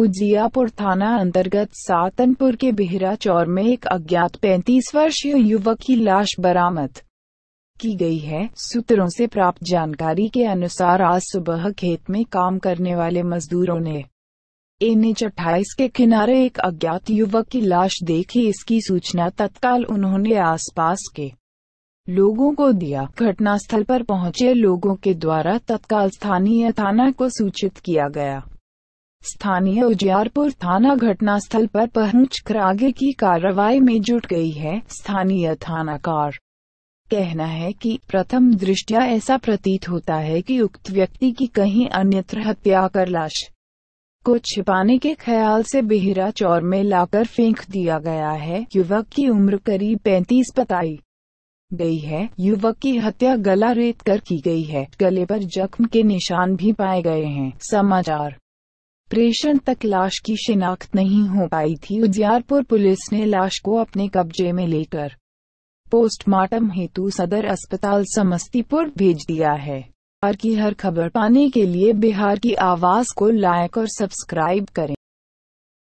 उजियापुर थाना अंतर्गत सातनपुर के बिहरा चौर में एक अज्ञात 35 वर्षीय युवक की लाश बरामद की गई है सूत्रों से प्राप्त जानकारी के अनुसार आज सुबह खेत में काम करने वाले मजदूरों ने एन एच अट्ठाईस के किनारे एक अज्ञात युवक की लाश देखी इसकी सूचना तत्काल उन्होंने आसपास के लोगों को दिया घटनास्थल पर पहुंचे लोगों के द्वारा तत्काल स्थानीय थाना को सूचित किया गया स्थानीय उजियारपुर थाना घटना स्थल पर पहुंचकर आगे की कार्रवाई में जुट गई है स्थानीय थानाकार कहना है कि प्रथम दृष्टिया ऐसा प्रतीत होता है कि उक्त व्यक्ति की कहीं अन्यत्र हत्या कर लाश को छिपाने के ख्याल से बेहरा चौर में लाकर फेंक दिया गया है युवक की उम्र करीब पैंतीस बताई गई है युवक की हत्या गला रेत कर की गई है गले पर जख्म के निशान भी पाए गए हैं समाचार ऑपरेशन तक लाश की शिनाख्त नहीं हो पाई थी उजियारपुर पुलिस ने लाश को अपने कब्जे में लेकर पोस्टमार्टम हेतु सदर अस्पताल समस्तीपुर भेज दिया है बिहार की हर खबर पाने के लिए बिहार की आवाज को लाइक और सब्सक्राइब करें